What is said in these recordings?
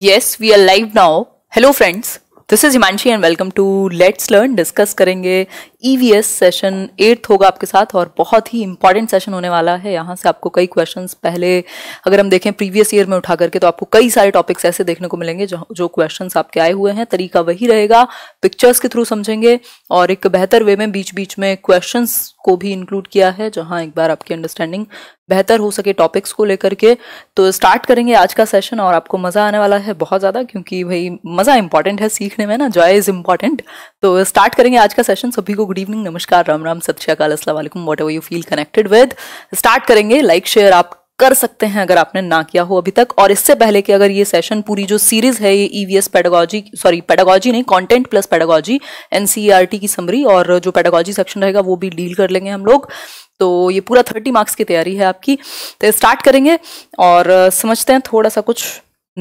Yes, we are live now. Hello, friends. This is Himanshi, and welcome to Let's Learn. Discuss करेंगे EVS session eighth होगा आपके साथ और बहुत ही important session होने वाला है यहाँ से आपको कई क्वेश्चंस पहले अगर हम देखें प्रीवियस ईयर में उठा करके तो आपको कई सारे टॉपिक्स ऐसे देखने को मिलेंगे जो जो क्वेश्चंस आपके आए हुए हैं तरीका वही रहेगा पिक्चर्स के थ्रू समझेंगे और एक बेहतर वे में बीच बीच में क्वेश्चन को भी इंक्लूड किया है जहाँ एक बार आपकी अंडरस्टैंडिंग बेहतर हो सके टॉपिक्स को लेकर के तो स्टार्ट करेंगे आज का सेशन और आपको मज़ा आने वाला है बहुत ज़्यादा क्योंकि भाई मज़ा इंपॉर्टेंट है सीखने में ना जॉय इज़ इंपॉर्टेंट तो स्टार्ट करेंगे आज का सेशन सभी को गुड इवनिंग नमस्कार Ram Ram Sat Sri Akal Aslam whatever you feel connected with start करेंगे लाइक like, शेयर आप कर सकते हैं अगर आपने ना किया हो अभी तक और इससे पहले कि अगर ये सेशन पूरी जो सीरीज है ये ईवीएस पेडागॉजी सॉरी पेडागॉजी नहीं कंटेंट प्लस पेडागॉजी एनसीईआरटी की समरी और जो पेडागॉजी सेक्शन रहेगा वो भी डील कर लेंगे हम लोग तो ये पूरा थर्टी मार्क्स की तैयारी है आपकी तो स्टार्ट करेंगे और समझते हैं थोड़ा सा कुछ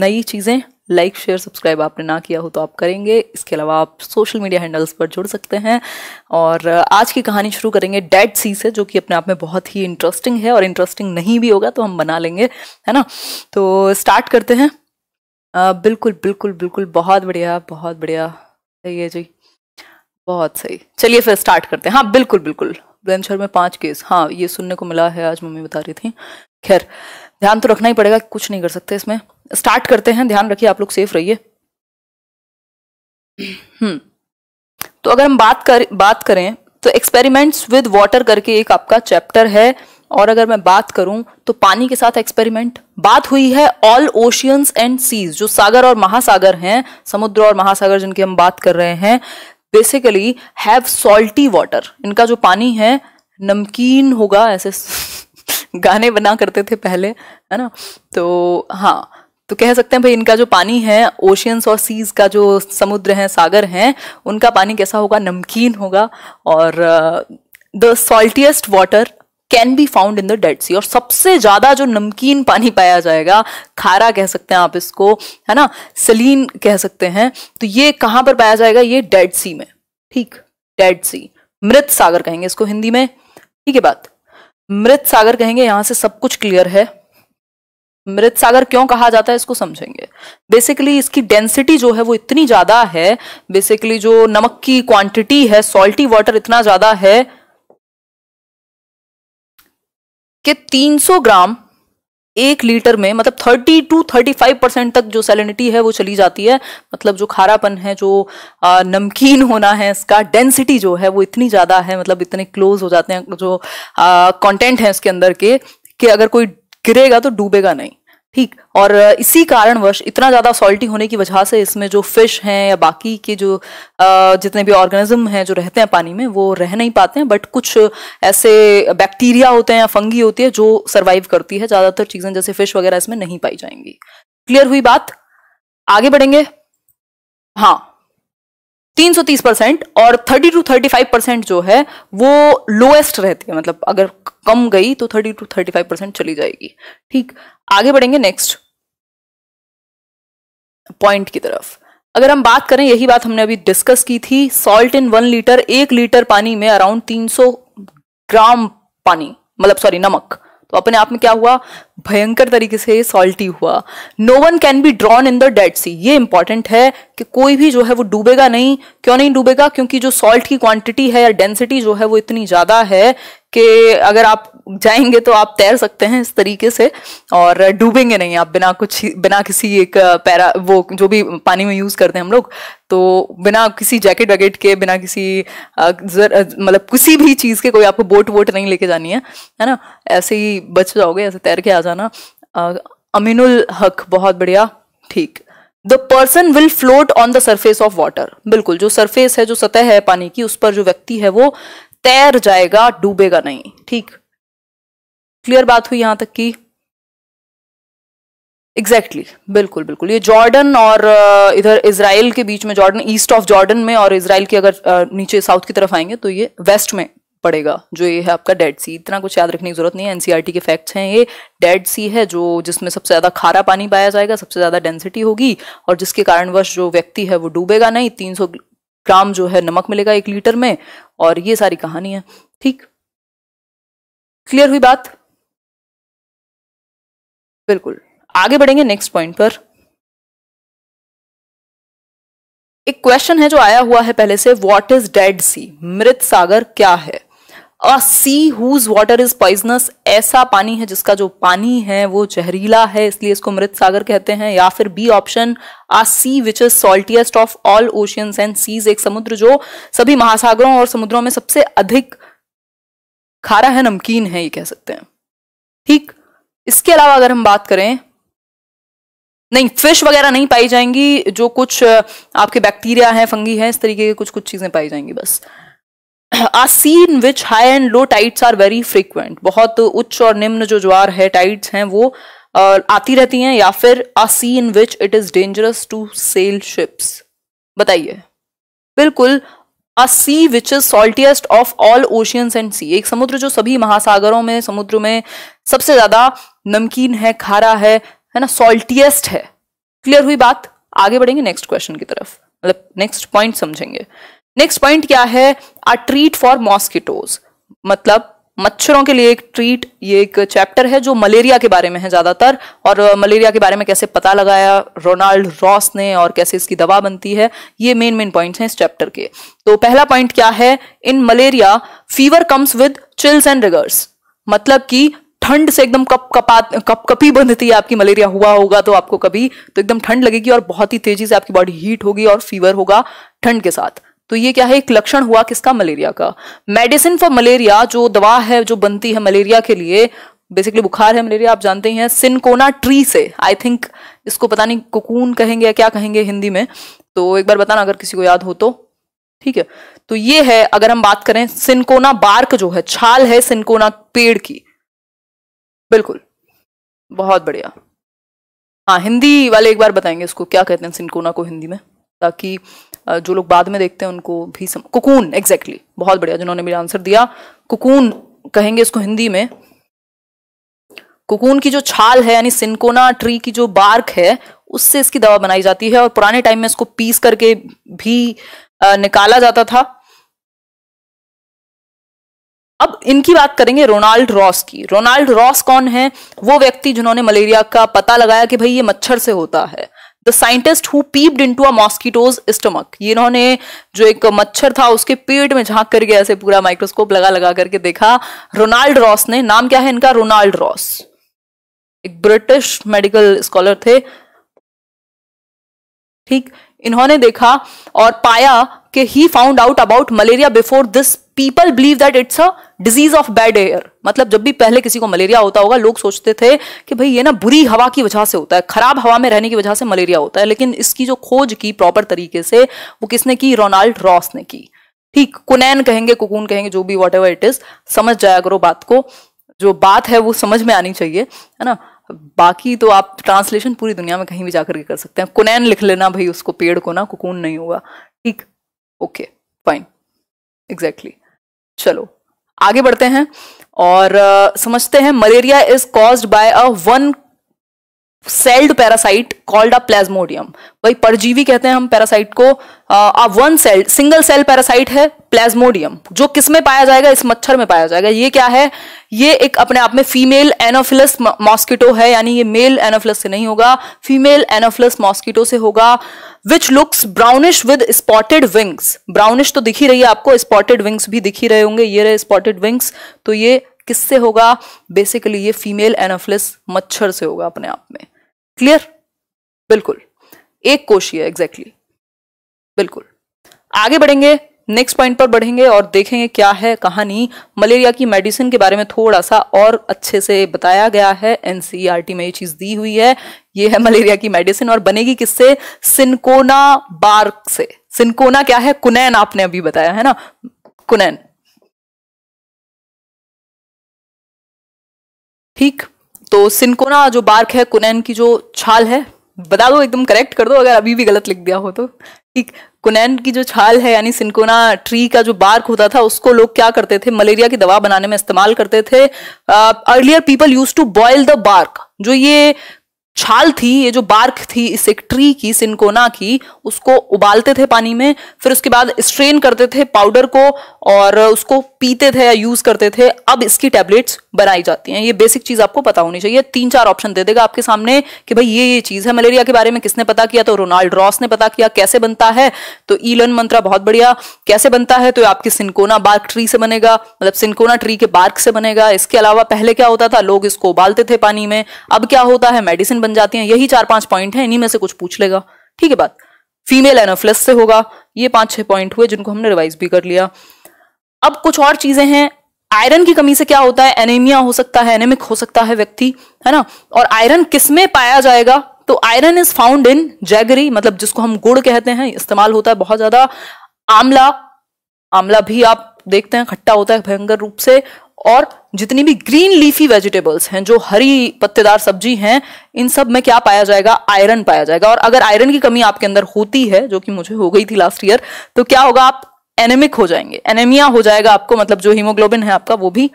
नई चीज़ें लाइक शेयर सब्सक्राइब आपने ना किया हो तो आप करेंगे इसके अलावा आप सोशल मीडिया हैंडल्स पर जुड़ सकते हैं और आज की कहानी शुरू करेंगे डेड सी से जो कि अपने आप में बहुत ही इंटरेस्टिंग है और इंटरेस्टिंग नहीं भी होगा तो हम बना लेंगे है ना तो स्टार्ट करते हैं आ, बिल्कुल बिल्कुल बिल्कुल बहुत बढ़िया बहुत बढ़िया सही है जी बहुत सही चलिए फिर स्टार्ट करते हैं हाँ बिल्कुल बिल्कुल बुलंदशहर में पाँच केस हाँ ये सुनने को मिला है आज मम्मी बता रही थी खैर ध्यान तो रखना ही पड़ेगा कुछ नहीं कर सकते इसमें स्टार्ट करते हैं ध्यान रखिए आप लोग सेफ रहिए हम्म। तो अगर हम बात कर बात करें तो एक्सपेरिमेंट्स विद वाटर करके एक आपका चैप्टर है और अगर मैं बात करूं तो पानी के साथ एक्सपेरिमेंट बात हुई है ऑल ओशियंस एंड सीज जो सागर और महासागर हैं समुद्र और महासागर जिनकी हम बात कर रहे हैं बेसिकली हैव सॉल्टी वाटर इनका जो पानी है नमकीन होगा ऐसे गाने बना करते थे पहले है ना तो हाँ तो कह सकते हैं भाई इनका जो पानी है ओशियंस और सीज का जो समुद्र है सागर हैं उनका पानी कैसा होगा नमकीन होगा और the saltiest water can be found in the Dead Sea और सबसे ज़्यादा जो नमकीन पानी पाया जाएगा खारा कह सकते हैं आप इसको है ना सलीन कह सकते हैं तो ये कहाँ पर पाया जाएगा ये डेड सी में ठीक डेड सी मृत सागर कहेंगे इसको हिंदी में ठीक है बात मृत सागर कहेंगे यहां से सब कुछ क्लियर है मृत सागर क्यों कहा जाता है इसको समझेंगे बेसिकली इसकी डेंसिटी जो है वो इतनी ज्यादा है बेसिकली जो नमक की क्वांटिटी है सॉल्टी वाटर इतना ज्यादा है कि 300 ग्राम एक लीटर में मतलब 30 टू 35 परसेंट तक जो सेलिनिटी है वो चली जाती है मतलब जो खारापन है जो नमकीन होना है इसका डेंसिटी जो है वो इतनी ज़्यादा है मतलब इतने क्लोज हो जाते हैं जो कंटेंट है इसके अंदर के कि अगर कोई गिरेगा तो डूबेगा नहीं ठीक और इसी कारणवश इतना ज़्यादा सॉल्टी होने की वजह से इसमें जो फिश हैं या बाकी के जो जितने भी ऑर्गेनिज्म हैं जो रहते हैं पानी में वो रह नहीं पाते हैं बट कुछ ऐसे बैक्टीरिया होते हैं या फंगी होती है जो सर्वाइव करती है ज़्यादातर चीज़ें जैसे फिश वगैरह इसमें नहीं पाई जाएंगी क्लियर हुई बात आगे बढ़ेंगे हाँ 330 परसेंट और 30 टू 35 परसेंट जो है वो लोएस्ट रहती है मतलब अगर कम गई तो 30 टू 35 परसेंट चली जाएगी ठीक आगे बढ़ेंगे नेक्स्ट पॉइंट की तरफ अगर हम बात करें यही बात हमने अभी डिस्कस की थी सॉल्ट इन वन लीटर एक लीटर पानी में अराउंड 300 ग्राम पानी मतलब सॉरी नमक तो अपने आप में क्या हुआ भयंकर तरीके से सॉल्टी हुआ no one can be drown in the Dead Sea ये इंपॉर्टेंट है कि कोई भी जो है वो डूबेगा नहीं क्यों नहीं डूबेगा क्योंकि जो सॉल्ट की क्वांटिटी है या डेंसिटी जो है वो इतनी ज़्यादा है कि अगर आप जाएंगे तो आप तैर सकते हैं इस तरीके से और डूबेंगे नहीं आप बिना कुछ बिना किसी एक पैरा वो जो भी पानी में यूज़ करते हैं हम लोग तो बिना किसी जैकेट वैकेट के बिना किसी मतलब किसी भी चीज़ के कोई आपको बोट वोट नहीं लेके जानी है है ना ऐसे ही बच जाओगे ऐसे तैर के आ जाना अमीनुल हक बहुत बढ़िया ठीक the person will float on the surface of water बिल्कुल जो सरफेस है जो सतह है पानी की उस पर जो व्यक्ति है वो तैर जाएगा डूबेगा नहीं ठीक क्लियर बात हुई यहां तक की एग्जैक्टली exactly, बिल्कुल बिल्कुल ये जॉर्डन और uh, इधर इसराइल के बीच में जॉर्डन ईस्ट ऑफ जॉर्डन में और इसराइल के अगर uh, नीचे साउथ की तरफ आएंगे तो ये वेस्ट में पड़ेगा जो ये है आपका डेड सी इतना कुछ याद रखने की जरूरत नहीं है एनसीईआरटी e के फैक्ट्स हैं ये डेड सी है जो जिसमें सबसे ज़्यादा खारा पानी पाया जाएगा सबसे ज़्यादा डेंसिटी होगी और जिसके कारणवश जो व्यक्ति है वो डूबेगा नहीं सौ ग्राम जो है नमक मिलेगा एक लीटर में और ये सारी कहानी है ठीक क्लियर हुई बात बिल्कुल आगे बढ़ेंगे नेक्स्ट पॉइंट पर एक क्वेश्चन है जो आया हुआ है पहले से व्हाट इज डेड सी मृत सागर क्या है a sea whose water is poisonous ऐसा पानी है जिसका जो पानी है वो जहरीला है इसलिए इसको मृत सागर कहते हैं या फिर B option a sea which is saltiest of all oceans and seas एक समुद्र जो सभी महासागरों और समुद्रों में सबसे अधिक खारा है नमकीन है ये कह सकते हैं ठीक इसके अलावा अगर हम बात करें नहीं फिश वगैरह नहीं पाई जाएंगी जो कुछ आपके बैक्टीरिया है फंगी है इस तरीके की कुछ कुछ चीजें पाई जाएंगी बस a sea in which high and low tides are very frequent बहुत उच्च और निम्न जो ज्वार है टाइट्स हैं वो आती रहती हैं या फिर a sea in which it is dangerous to sail ships बताइए बिल्कुल a sea which is saltiest of all oceans and sea एक समुद्र जो सभी महासागरों में समुद्र में सबसे ज्यादा नमकीन है खारा है है ना सॉल्टीएस्ट है क्लियर हुई बात आगे बढ़ेंगे नेक्स्ट क्वेश्चन की तरफ मतलब नेक्स्ट पॉइंट समझेंगे नेक्स्ट पॉइंट क्या है आ ट्रीट फॉर मॉस्किटोज मतलब मच्छरों के लिए एक ट्रीट ये एक चैप्टर है जो मलेरिया के बारे में है ज़्यादातर और मलेरिया के बारे में कैसे पता लगाया रोनाल्ड रॉस ने और कैसे इसकी दवा बनती है ये मेन मेन पॉइंट्स हैं इस चैप्टर के तो पहला पॉइंट क्या है in malaria fever comes with chills and rigors मतलब कि ठंड से एकदम कप कपा कप कपी बनती है आपकी मलेरिया हुआ होगा तो आपको कभी तो एकदम ठंड लगेगी और बहुत ही तेजी से आपकी बॉडी हीट होगी और फीवर होगा ठंड के साथ तो ये क्या है एक लक्षण हुआ किसका मलेरिया का मेडिसिन फॉर मलेरिया जो दवा है जो बनती है मलेरिया के लिए बेसिकली बुखार है मलेरिया आप जानते ही हैं सिनकोना ट्री से आई थिंक इसको पता नहीं कुकून कहेंगे या क्या कहेंगे हिंदी में तो एक बार बताना अगर किसी को याद हो तो ठीक है तो ये है अगर हम बात करें सिनकोना बार्क जो है छाल है सिनकोना पेड़ की बिल्कुल बहुत बढ़िया हाँ हिंदी वाले एक बार बताएंगे इसको क्या कहते हैं सिनकोना को हिंदी में ताकि जो लोग बाद में देखते हैं उनको भी सम कुकून एग्जैक्टली exactly, बहुत बढ़िया जिन्होंने मेरा आंसर दिया कुकून कहेंगे इसको हिंदी में कुकून की जो छाल है यानी सिंकोना ट्री की जो बार्क है उससे इसकी दवा बनाई जाती है और पुराने टाइम में इसको पीस करके भी निकाला जाता था अब इनकी बात करेंगे रोनाल्ड रॉस की रोनाल्ड रॉस कौन है वो व्यक्ति जिन्होंने मलेरिया का पता लगाया कि भाई ये मच्छर से होता है the scientist who peeped to a mosquito's stomach इन्होंने जो एक मच्छर था उसके पेट में झांक करके ऐसे पूरा माइक्रोस्कोप लगा लगा करके देखा रोनाल्ड रॉस ने नाम क्या है इनका रोनाल्ड रॉस एक ब्रिटिश मेडिकल स्कॉलर थे ठीक इन्होंने देखा और पाया कि he found out about malaria before this people believe that it's a disease of bad air मतलब जब भी पहले किसी को मलेरिया होता होगा लोग सोचते थे कि भाई ये ना बुरी हवा की वजह से होता है खराब हवा में रहने की वजह से मलेरिया होता है लेकिन इसकी जो खोज की प्रॉपर तरीके से वो किसने की रोनाल्ड रॉस ने की ठीक कुनैन कहेंगे कुकून कहेंगे जो भी वॉट एवर इट इज समझ जाया करो बात को जो बात है वो समझ में आनी चाहिए है ना बाकी तो आप ट्रांसलेशन पूरी दुनिया में कहीं भी जाकर के कर सकते हैं कुनैन लिख लेना भाई उसको पेड़ को ना कुकून नहीं होगा ठीक ओके फाइन एग्जैक्टली चलो आगे बढ़ते हैं और uh, समझते हैं malaria is caused by a one celled parasite called a plasmodium भाई परजीवी कहते हैं हम पैरासाइट को a one cell single cell parasite है प्लेजमोडियम जो किस में पाया जाएगा इस मच्छर में पाया जाएगा ये क्या है ये एक अपने आप में फीमेल एनोफिलस मॉस्किटो है यानी ये मेल एनोफिलस से नहीं होगा फीमेल एनोफिलस मॉस्किटो से होगा which looks brownish with spotted wings brownish तो दिखी रही है आपको स्पॉटेड विंग्स भी दिखी रहे होंगे ये रहे स्पॉटेड विंग्स तो ये किससे होगा बेसिकली ये फीमेल एनोफिलस मच्छर से होगा अपने आप में क्लियर बिल्कुल एक कोशीय एग्जैक्टली बिल्कुल आगे बढ़ेंगे नेक्स्ट पॉइंट पर बढ़ेंगे और देखेंगे क्या है कहानी मलेरिया की मेडिसिन के बारे में थोड़ा सा और अच्छे से बताया गया है एनसीईआरटी e में ये चीज दी हुई है ये है मलेरिया की मेडिसिन और बनेगी किससे सिनकोना बार्क से सिनकोना क्या है कुनैन आपने अभी बताया है ना कुनैन ठीक तो सिनकोना जो बार्क है कुनैन की जो छाल है बता दो एकदम करेक्ट कर दो अगर अभी भी गलत लिख दिया हो तो ठीक कुनैन की जो छाल है यानी सिनकोना ट्री का जो बार्क होता था उसको लोग क्या करते थे मलेरिया की दवा बनाने में इस्तेमाल करते थे earlier people used to boil the bark जो ये छाल थी ये जो बार्क थी इस एक ट्री की सिंकोना की उसको उबालते थे पानी में फिर उसके बाद स्ट्रेन करते थे पाउडर को और उसको पीते थे या यूज करते थे अब इसकी टैबलेट्स बनाई जाती हैं ये बेसिक चीज आपको पता होनी चाहिए तीन चार ऑप्शन दे देगा आपके सामने कि भाई ये ये चीज है मलेरिया के बारे में किसने पता किया तो रोनाल्ड रॉस ने पता किया कैसे बनता है तो ईलन मंत्रा बहुत बढ़िया कैसे बनता है तो आपकी सिंकोना बार्क ट्री से बनेगा मतलब सिंकोना ट्री के बार्क से बनेगा इसके अलावा पहले क्या होता था लोग इसको उबालते थे पानी में अब क्या होता है मेडिसिन बन जाती हैं यही चार पांच पॉइंट हैं इन्हीं में से कुछ पूछ लेगा ठीक है बात फीमेल एनोफ्लस से होगा ये पांच छह पॉइंट हुए जिनको हमने रिवाइज भी कर लिया अब कुछ और चीजें हैं आयरन की कमी से क्या होता है एनेमिया हो सकता है एनेमिक हो सकता है व्यक्ति है ना और आयरन किसमें पाया जाएगा तो iron is found in jaggery मतलब जिसको हम गुड़ कहते हैं इस्तेमाल होता है बहुत ज्यादा आमला आमला भी आप देखते हैं खट्टा होता है भयंकर रूप से और जितनी भी ग्रीन लीफी वेजिटेबल्स हैं जो हरी पत्तेदार सब्जी हैं इन सब में क्या पाया जाएगा आयरन पाया जाएगा और अगर आयरन की कमी आपके अंदर होती है जो कि मुझे हो गई थी लास्ट ईयर तो क्या होगा आप एनेमिक हो जाएंगे एनेमिया हो जाएगा आपको मतलब जो हीमोग्लोबिन है आपका वो भी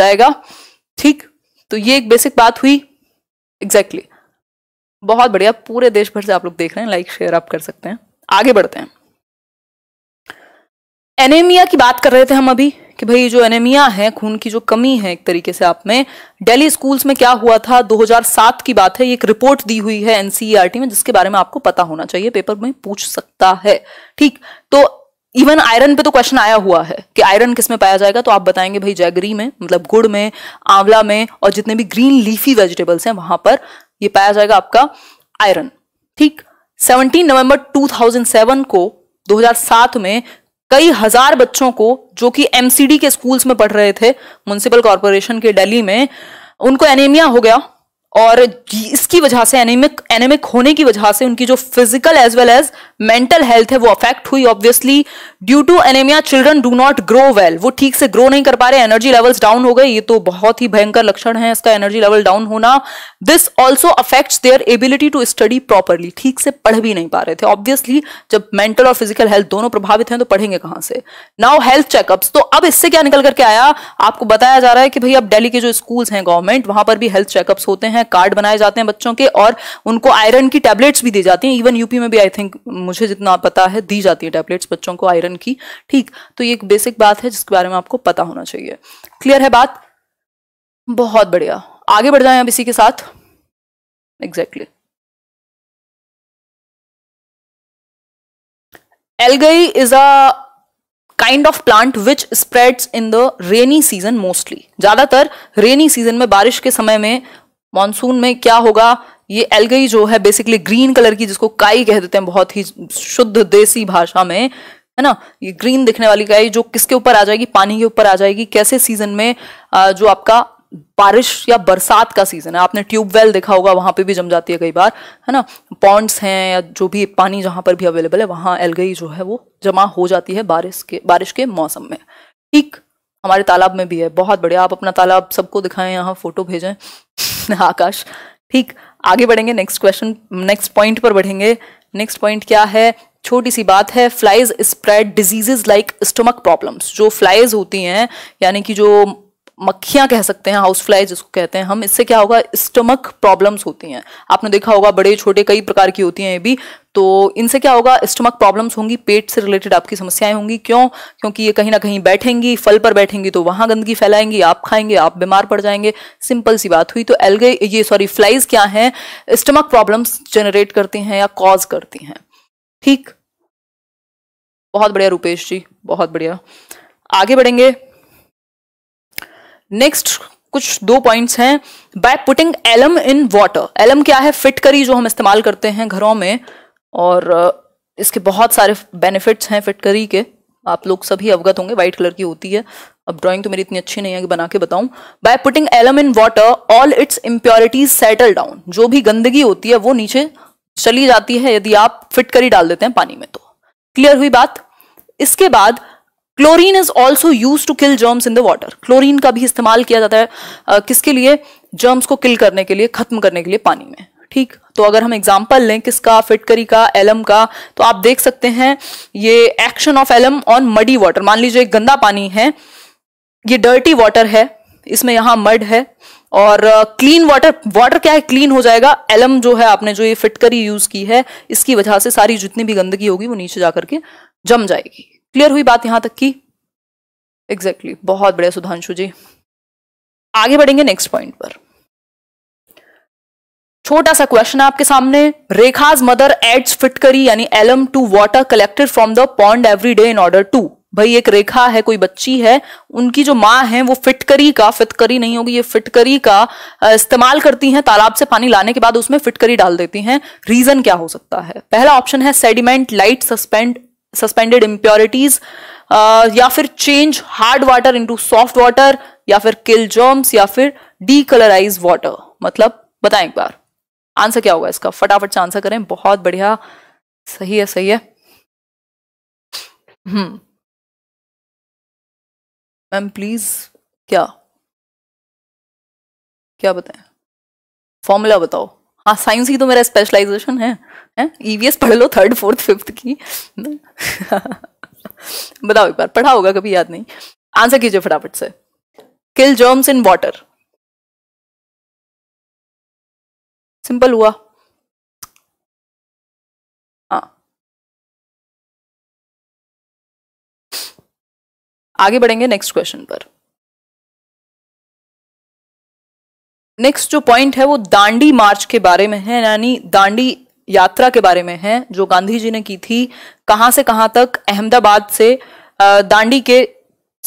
जाएगा ठीक तो ये एक बेसिक बात हुई एग्जैक्टली exactly. बहुत बढ़िया पूरे देश भर से आप लोग देख रहे हैं लाइक शेयर आप कर सकते हैं आगे बढ़ते हैं एनेमिया की बात कर रहे थे हम अभी कि भाई जो एनेमिया है खून की जो कमी है एक तरीके से आप में दिल्ली स्कूल्स में क्या हुआ था 2007 की बात है ये एक रिपोर्ट दी हुई है एनसीईआरटी e में जिसके बारे में आपको पता होना चाहिए पेपर में पूछ सकता है ठीक तो इवन आयरन पे तो क्वेश्चन आया हुआ है कि आयरन किस में पाया जाएगा तो आप बताएंगे भाई जैगरी में मतलब गुड़ में आंवला में और जितने भी ग्रीन लीफी वेजिटेबल्स हैं वहां पर ये पाया जाएगा आपका आयरन ठीक 17 नवंबर 2007 को 2007 में कई हजार बच्चों को जो कि एमसीडी के स्कूल्स में पढ़ रहे थे म्यूनसिपल कॉरपोरेशन के दिल्ली में उनको एनीमिया हो गया और इसकी वजह से एनेमिक एनेमिक होने की वजह से उनकी जो physical as well as mental health है वो अफेक्ट हुई obviously due to anaemia children do not grow well वो ठीक से ग्रो नहीं कर पा रहे एनर्जी लेवल्स डाउन हो गए ये तो बहुत ही भयंकर लक्षण है इसका एनर्जी लेवल डाउन होना this also affects their ability to study properly ठीक से पढ़ भी नहीं पा रहे थे ऑब्वियसली जब मेंटल और फिजिकल हेल्थ दोनों प्रभावित हैं तो पढ़ेंगे कहां से नाउ हेल्थ चेकअप्स तो अब इससे क्या निकल करके आया आपको बताया जा रहा है कि भाई अब डेली के जो स्कूल्स हैं गवर्नमेंट वहां पर भी हेल्थ चेकअप्स होते हैं कार्ड बनाए जाते हैं बच्चों के और उनको आयरन की टैबलेट्स भी दी जाती है इवन यूपी में भी आई थिंक मुझे जितना पता है दी जाती है टैबलेट्स बच्चों को आयरन की ठीक तो ये एक बेसिक बात है जिसके बारे में आपको पता होना चाहिए क्लियर है बात बहुत बढ़िया आगे बढ़ जाए अब इसी के साथ exactly exactly. algae is a kind of plant which spreads in the rainy season mostly ज्यादातर रेनी सीजन में बारिश के समय में मानसून में क्या होगा ये एलगई जो है बेसिकली ग्रीन कलर की जिसको काई कह देते हैं बहुत ही शुद्ध देसी भाषा में है ना ये ग्रीन दिखने वाली काई जो किसके ऊपर आ जाएगी पानी के ऊपर आ जाएगी कैसे सीजन में जो आपका बारिश या बरसात का सीजन है आपने ट्यूबवेल देखा होगा वहां पे भी जम जाती है कई बार है ना पॉन्ड्स हैं या जो भी पानी जहां पर भी अवेलेबल है वहां एलगई जो है वो जमा हो जाती है बारिश के बारिश के मौसम में ठीक हमारे तालाब में भी है बहुत बढ़िया आप अपना तालाब सबको दिखाएं यहाँ फोटो भेजें आकाश ठीक आगे बढ़ेंगे नेक्स्ट क्वेश्चन नेक्स्ट पॉइंट पर बढ़ेंगे नेक्स्ट पॉइंट क्या है छोटी सी बात है flies spread diseases like stomach problems जो फ्लाइज होती हैं यानी कि जो मक्खियां कह सकते हैं हाउस फ्लाई जिसको कहते हैं हम इससे क्या होगा स्टमक प्रॉब्लम्स होती हैं आपने देखा होगा बड़े छोटे कई प्रकार की होती हैं ये भी तो इनसे क्या होगा स्टमक प्रॉब्लम्स होंगी पेट से रिलेटेड आपकी समस्याएं होंगी क्यों क्योंकि ये कहीं ना कहीं बैठेंगी फल पर बैठेंगी तो वहां गंदगी फैलाएंगी आप खाएंगे आप बीमार पड़ जाएंगे सिंपल सी बात हुई तो एलगे ये सॉरी फ्लाइज क्या है स्टमक प्रॉब्लम्स जनरेट करती हैं या कॉज करती हैं ठीक बहुत बढ़िया रूपेश जी बहुत बढ़िया आगे बढ़ेंगे नेक्स्ट कुछ दो पॉइंट्स हैं by putting alum in water alum क्या है फिटकरी जो हम इस्तेमाल करते हैं घरों में और इसके बहुत सारे बेनिफिट्स हैं फिटकरी के आप लोग सभी अवगत होंगे व्हाइट कलर की होती है अब ड्राइंग तो मेरी इतनी अच्छी नहीं है कि बना के बताऊं by putting alum in water all its impurities settle down जो भी गंदगी होती है वो नीचे चली जाती है यदि आप फिटकरी डाल देते हैं पानी में तो क्लियर हुई बात इसके बाद chlorine is also used to kill germs in the water chlorine का भी इस्तेमाल किया जाता है आ, किसके लिए जर्म्स को किल करने के लिए खत्म करने के लिए पानी में ठीक तो अगर हम एग्जाम्पल लें किसका फिटकरी का एलम का तो आप देख सकते हैं ये action of alum on muddy water मान लीजिए एक गंदा पानी है ये डर्टी वाटर है इसमें यहाँ मड है और क्लीन वाटर वाटर क्या है क्लीन हो जाएगा एलम जो है आपने जो ये फिटकरी यूज की है इसकी वजह से सारी जितनी भी गंदगी होगी वो नीचे जाकर के जम जाएगी क्लियर हुई बात यहां तक की एग्जैक्टली exactly, बहुत बढ़िया सुधांशु जी आगे बढ़ेंगे नेक्स्ट पॉइंट पर छोटा सा क्वेश्चन आपके सामने रेखाज मदर एड्स फिट करी यानी alum to water collected from the pond every day in order to भाई एक रेखा है कोई बच्ची है उनकी जो माँ है वो फिटकरी का फिटकरी नहीं होगी ये फिटकरी का इस्तेमाल करती हैं तालाब से पानी लाने के बाद उसमें फिटकरी डाल देती हैं रीजन क्या हो सकता है पहला ऑप्शन है sediment light suspend suspended impurities uh, या फिर change hard water into soft water या फिर किल जर्म्स या फिर डीकलराइज वाटर मतलब बताएं एक बार आंसर क्या होगा इसका फटाफट से आंसर करें बहुत बढ़िया सही है सही है हम्म मैम प्लीज क्या क्या बताएं फॉर्मूला बताओ हाँ साइंस ही तो मेरा स्पेशलाइजेशन है ईवीएस e पढ़ लो थर्ड फोर्थ फिफ्थ की बताओ एक बार पढ़ा होगा कभी याद नहीं आंसर कीजिए फटाफट से kill germs in water simple हुआ हाँ। आगे बढ़ेंगे नेक्स्ट क्वेश्चन पर नेक्स्ट जो पॉइंट है वो दांडी मार्च के बारे में है यानी दांडी यात्रा के बारे में है जो गांधी जी ने की थी कहां से कहां तक अहमदाबाद से दांडी के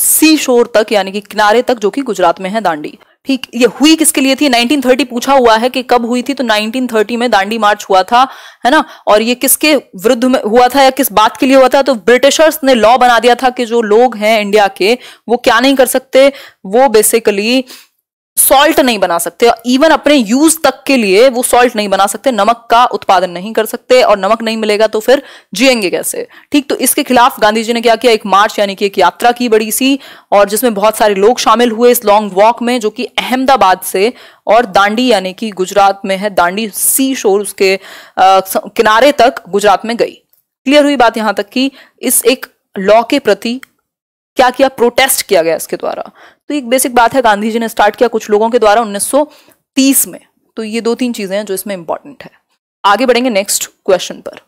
सी शोर तक यानी कि किनारे तक जो कि गुजरात में है दांडी ठीक ये हुई किसके लिए थी 1930 पूछा हुआ है कि कब हुई थी तो 1930 में दांडी मार्च हुआ था है ना और ये किसके विरुद्ध में हुआ था या किस बात के लिए हुआ था तो ब्रिटिशर्स ने लॉ बना दिया था कि जो लोग हैं इंडिया के वो क्या नहीं कर सकते वो बेसिकली सॉल्ट नहीं बना सकते इवन अपने यूज तक के लिए वो सॉल्ट नहीं बना सकते नमक का उत्पादन नहीं कर सकते और नमक नहीं मिलेगा तो फिर जिएंगे कैसे ठीक तो इसके खिलाफ गांधी जी ने क्या किया एक मार्च यानी कि एक यात्रा की बड़ी सी और जिसमें बहुत सारे लोग शामिल हुए इस लॉन्ग वॉक में जो कि अहमदाबाद से और दांडी यानी कि गुजरात में है दांडी सी शोर उसके किनारे तक गुजरात में गई क्लियर हुई बात यहां तक कि इस एक लॉ के प्रति क्या किया प्रोटेस्ट किया गया इसके द्वारा तो एक बेसिक बात है गांधी जी ने स्टार्ट किया कुछ लोगों के द्वारा 1930 में तो ये दो तीन चीजें हैं जो इसमें इंपॉर्टेंट है आगे बढ़ेंगे नेक्स्ट क्वेश्चन पर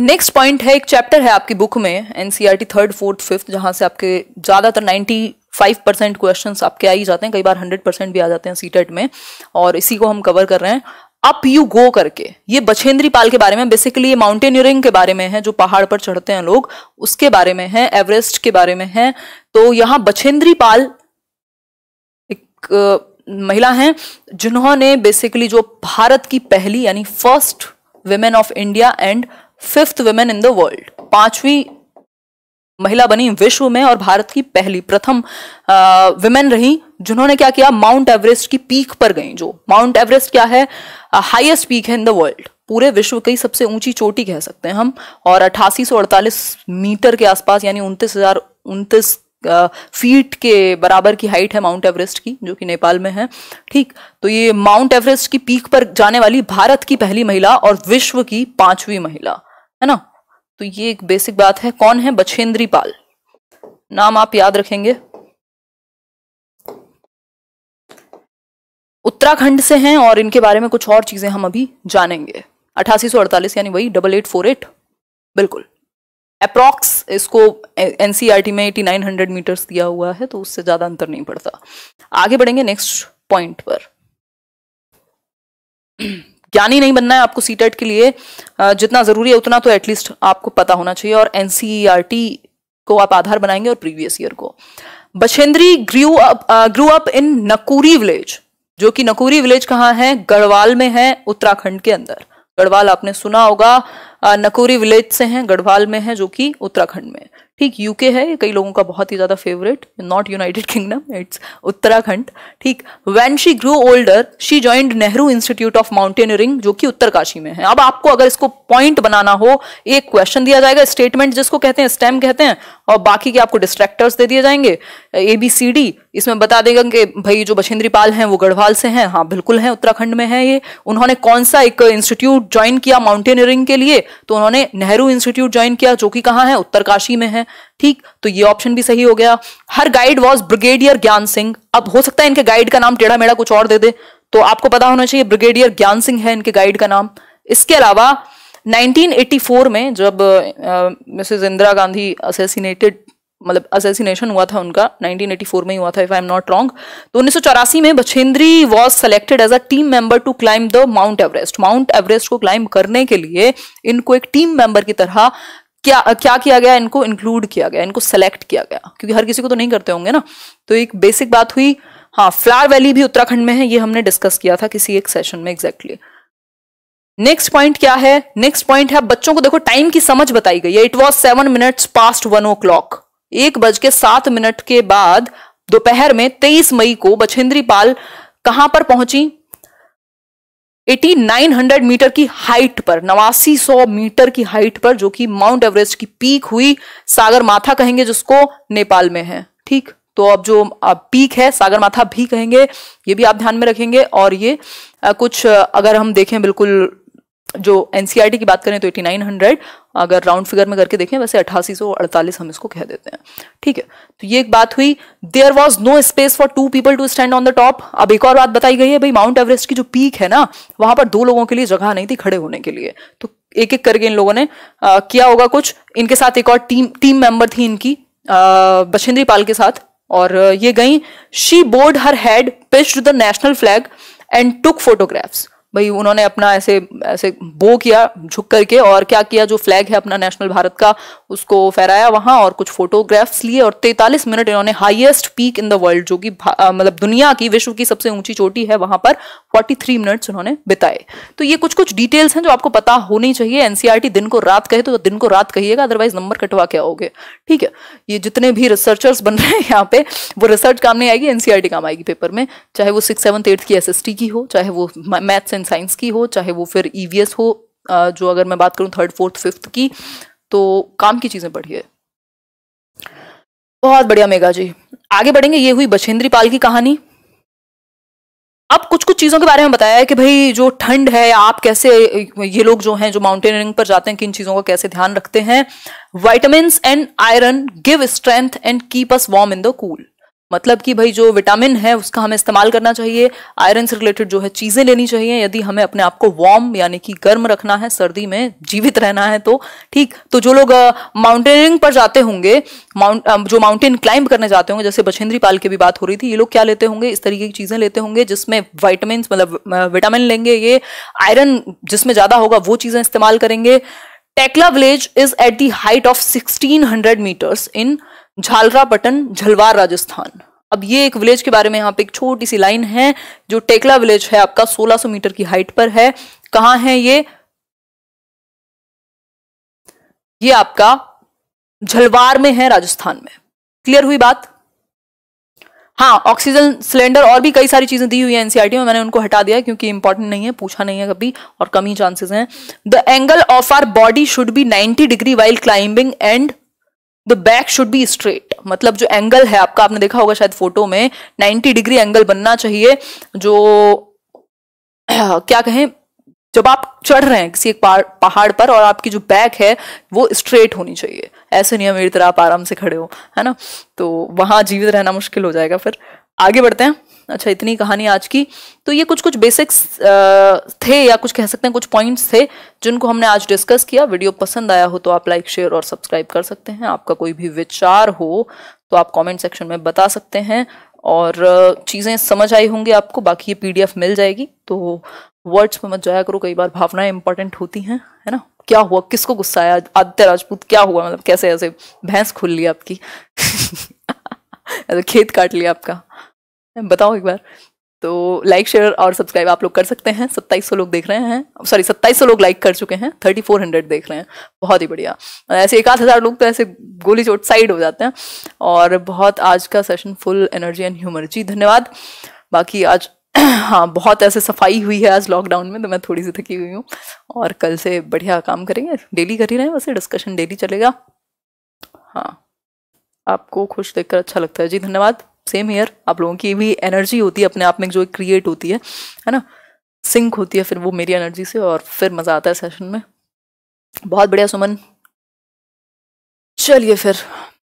नेक्स्ट पॉइंट है एक चैप्टर है आपकी बुक में एनसीईआरटी थर्ड फोर्थ फिफ्थ जहां से आपके ज्यादातर फाइव परसेंट क्वेश्चन आपके आ ही जाते हैं कई बार हंड्रेड परसेंट भी आ जाते हैं सीटेट e में और इसी को हम कवर कर रहे हैं अप यू गो करके ये बछेंद्री पाल के बारे में बेसिकली ये माउंटेनियरिंग के बारे में है जो पहाड़ पर चढ़ते हैं लोग उसके बारे में है एवरेस्ट के बारे में है तो यहां बछेंद्री पाल एक महिला हैं जिन्होंने बेसिकली जो भारत की पहली यानी first women of India and fifth women in the world पांचवी महिला बनी विश्व में और भारत की पहली प्रथम वेमेन रही जिन्होंने क्या किया माउंट एवरेस्ट की पीक पर गई जो माउंट एवरेस्ट क्या है हाईएस्ट uh, पीक है इन द वर्ल्ड पूरे विश्व की सबसे ऊंची चोटी कह सकते हैं हम और अड़तालीस मीटर के आसपास यानी उनतीस हजार उनतीस फीट uh, के बराबर की हाइट है माउंट एवरेस्ट की जो कि नेपाल में है ठीक तो ये माउंट एवरेस्ट की पीक पर जाने वाली भारत की पहली महिला और विश्व की पांचवी महिला है ना तो ये एक बेसिक बात है कौन है बछेंद्री पाल नाम आप याद रखेंगे उत्तराखंड से हैं और इनके बारे में कुछ और चीजें हम अभी जानेंगे अठासी यानी वही डबल एट फोर एट बिल्कुल अप्रॉक्स इसको एनसीईआरटी e में 8900 मीटर्स दिया हुआ है तो उससे ज्यादा अंतर नहीं पड़ता आगे बढ़ेंगे नेक्स्ट पॉइंट पर ज्ञानी नहीं बनना है आपको सीटेट e के लिए जितना जरूरी है उतना तो एटलीस्ट आपको पता होना चाहिए और एनसीईआरटी e को आप आधार बनाएंगे और प्रीवियस ईयर को Bachendri grew up grew up in Nakuri village जो कि नकूरी विलेज कहाँ है गढ़वाल में है उत्तराखंड के अंदर गढ़वाल आपने सुना होगा नकूरी विलेज से है गढ़वाल में है जो कि उत्तराखंड में ठीक यूके है कई लोगों का बहुत ही ज़्यादा favourite not United Kingdom it's Uttarakhand ठीक when she grow older she joined Nehru Institute of mountaineering जो कि उत्तरकाशी में है अब आपको अगर इसको पॉइंट बनाना हो एक क्वेश्चन दिया जाएगा स्टेटमेंट जिसको कहते हैं स्टेम कहते हैं और बाकी के आपको डिस्ट्रैक्टर्स दे दिए जाएंगे ए बी सी डी इसमें बता देगा कि भाई जो बछेंद्री पाल हैं वो गढ़वाल से हैं हाँ बिल्कुल हैं उत्तराखंड में है ये उन्होंने कौन सा एक इंस्टीट्यूट ज्वाइन किया माउंटेनियरिंग के लिए तो उन्होंने नेहरू इंस्टीट्यूट ज्वाइन किया जो कि कहाँ है उत्तरकाशी में है ठीक तो ये ऑप्शन भी सही हो गया हर गाइड वॉज ब्रिगेडियर ज्ञान सिंह अब हो सकता है इनके गाइड का नाम टेढ़ा मेढ़ा कुछ और दे दे तो आपको पता होना चाहिए ब्रिगेडियर ज्ञान सिंह है इनके गाइड का नाम इसके अलावा 1984 में जब मिसेज इंदिरा गांधी असेसिनेटेड मतलब असेसिनेशन हुआ था उनका 1984 में ही हुआ था if I am not wrong तो उन्नीस में Bachendri was selected as a team member to climb the Mount Everest Mount Everest को क्लाइम करने के लिए इनको एक टीम मेंबर की तरह क्या क्या किया गया इनको इंक्लूड किया गया इनको सेलेक्ट किया गया क्योंकि हर किसी को तो नहीं करते होंगे ना तो एक बेसिक बात हुई हाँ फ्लावर वैली भी उत्तराखंड में है ये हमने डिस्कस किया था किसी एक सेशन में एग्जैक्टली नेक्स्ट पॉइंट क्या है नेक्स्ट पॉइंट है बच्चों को देखो टाइम की समझ बताई गई है it was seven minute past one o'clock एक बज के सात मिनट के बाद दोपहर में तेईस मई को बछेंद्री पाल कहां पर पहुंची 8900 मीटर की हाइट पर नवासी सौ मीटर की हाइट पर जो कि माउंट एवरेस्ट की पीक हुई सागर माथा कहेंगे जिसको नेपाल में है ठीक तो अब जो पीक है सागर माथा भी कहेंगे ये भी आप ध्यान में रखेंगे और ये कुछ अगर हम देखें बिल्कुल जो एनसीआरटी e की बात करें तो 8900 अगर राउंड फिगर में करके देखें वैसे अड़तालीस हम इसको कह देते हैं ठीक है तो ये एक बात हुई there was no space for two people to stand on the top अब एक और बात बताई गई है भाई माउंट एवरेस्ट की जो पीक है ना वहां पर दो लोगों के लिए जगह नहीं थी खड़े होने के लिए तो एक एक करके इन लोगों ने आ, किया होगा कुछ इनके साथ एक और टीम टीम मेंबर थी इनकी बछेंद्री पाल के साथ और ये गई शी बोर्ड हर हैड पिस्ट the national flag and took photographs भाई उन्होंने अपना ऐसे ऐसे बो किया झुक करके और क्या किया जो फ्लैग है अपना नेशनल भारत का उसको फहराया वहां और कुछ फोटोग्राफ्स लिए और तैतालीस मिनट इन्होंने highest peak in the world जो कि मतलब दुनिया की विश्व की सबसे ऊंची चोटी है वहां पर 43 मिनट्स उन्होंने बिताए तो ये कुछ कुछ डिटेल्स हैं जो आपको पता होनी चाहिए एनसीआरटी e दिन को रात कहे तो दिन को रात कहिएगा अदरवाइज नंबर कटवा के आओगे ठीक है ये जितने भी रिसर्चर्स बन रहे हैं यहाँ पे वो रिसर्च काम नहीं आएगी एनसीआरटी e काम आएगी पेपर में चाहे वो सिक्स सेवन्थ एट्थ की एस की हो चाहे वो मैथ्स एंड इन साइंस की हो चाहे वो फिर ई e हो जो अगर मैं बात करूँ थर्ड फोर्थ फिफ्थ की तो काम की चीज़ें पढ़िए बहुत बढ़िया मेगा जी आगे बढ़ेंगे ये हुई बछेंद्री पाल की कहानी अब कुछ कुछ चीज़ों के बारे में बताया है कि भाई जो ठंड है आप कैसे ये लोग जो हैं जो माउंटेनियरिंग पर जाते हैं किन चीज़ों का कैसे ध्यान रखते हैं vitamin and iron give strength and keep us warm in the cool मतलब कि भाई जो विटामिन है उसका हमें इस्तेमाल करना चाहिए आयरन से रिलेटेड जो है चीज़ें लेनी चाहिए यदि हमें अपने आप को वार्म यानी कि गर्म रखना है सर्दी में जीवित रहना है तो ठीक तो जो लोग माउंटेनियरिंग पर जाते होंगे माउंट जो माउंटेन क्लाइंब करने जाते होंगे जैसे बछेंद्री पाल की भी बात हो रही थी ये लोग क्या लेते होंगे इस तरीके की चीज़ें लेते होंगे जिसमें वाइटामिन मतलब विटामिन लेंगे ये आयरन जिसमें ज़्यादा होगा वो चीज़ें इस्तेमाल करेंगे Tekla village is at the height of sixteen metres in Jhalrapatan Jhalawar Rajasthan अब ये एक विलेज के बारे में यहाँ पे एक छोटी सी लाइन है जो टेकला विलेज है आपका 1600 मीटर की हाइट पर है कहा है ये ये आपका झलवार में है राजस्थान में क्लियर हुई बात हाँ ऑक्सीजन सिलेंडर और भी कई सारी चीजें दी हुई है एनसीआरटी e में मैंने उनको हटा दिया क्योंकि इंपॉर्टेंट नहीं है पूछा नहीं है कभी और कम ही चांसेस हैं the angle of our body should be 90 degree while climbing and the back should be straight मतलब जो एंगल है आपका आपने देखा होगा शायद फोटो में 90 डिग्री एंगल बनना चाहिए जो क्या कहें जब आप चढ़ रहे हैं किसी एक पहाड़ पर और आपकी जो बैक है वो स्ट्रेट होनी चाहिए ऐसे नहीं है मेरी तरह आप आराम से खड़े हो है ना तो वहां जीवित रहना मुश्किल हो जाएगा फिर आगे बढ़ते हैं अच्छा इतनी कहानी आज की तो ये कुछ कुछ बेसिक्स थे या कुछ कह सकते हैं कुछ पॉइंट्स थे जिनको हमने आज डिस्कस किया वीडियो पसंद आया हो तो आप लाइक शेयर और सब्सक्राइब कर सकते हैं आपका कोई भी विचार हो तो आप कमेंट सेक्शन में बता सकते हैं और चीज़ें समझ आई होंगी आपको बाकी ये पीडीएफ मिल जाएगी तो वर्ड्स पर मत जाया करो कई बार भावनाएं इंपॉर्टेंट होती हैं है ना क्या हुआ किसको गुस्सा आया आदित्य राजपूत क्या हुआ मतलब कैसे ऐसे भैंस खुल ली आपकी खेत काट लिया आपका बताओ एक बार तो लाइक शेयर और सब्सक्राइब आप लोग कर सकते हैं सत्ताईस सौ लोग देख रहे हैं सॉरी सत्ताईस सौ लोग लाइक कर चुके हैं थर्टी फोर हंड्रेड देख रहे हैं बहुत ही बढ़िया ऐसे एक आध हज़ार लोग तो ऐसे गोली चोट साइड हो जाते हैं और बहुत आज का session full energy and humour जी धन्यवाद बाकी आज हाँ बहुत ऐसे सफाई हुई है आज लॉकडाउन में तो मैं थोड़ी सी थकी हुई हूँ और कल से बढ़िया काम करेंगे डेली कर ही रहे हैं वैसे डिस्कशन डेली चलेगा हाँ आपको खुश देखकर अच्छा लगता है जी धन्यवाद सेम हेयर आप लोगों की भी एनर्जी होती है अपने आप में जो क्रिएट होती है है ना सिंक होती है फिर वो मेरी एनर्जी से और फिर मज़ा आता है सेशन में बहुत बढ़िया सुमन चलिए फिर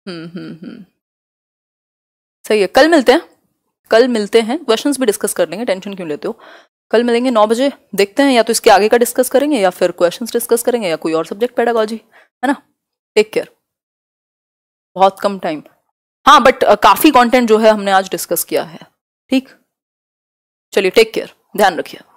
हम्म, हम्म हम्म सही है कल मिलते हैं कल मिलते हैं क्वेश्चंस भी डिस्कस कर लेंगे टेंशन क्यों लेते हो कल मिलेंगे नौ बजे देखते हैं या तो इसके आगे का डिस्कस करेंगे या फिर क्वेश्चंस डिस्कस करेंगे या कोई और सब्जेक्ट पैडागोजी है ना टेक केयर बहुत कम टाइम हाँ बट uh, काफी कंटेंट जो है हमने आज डिस्कस किया है ठीक चलिए टेक केयर ध्यान रखिए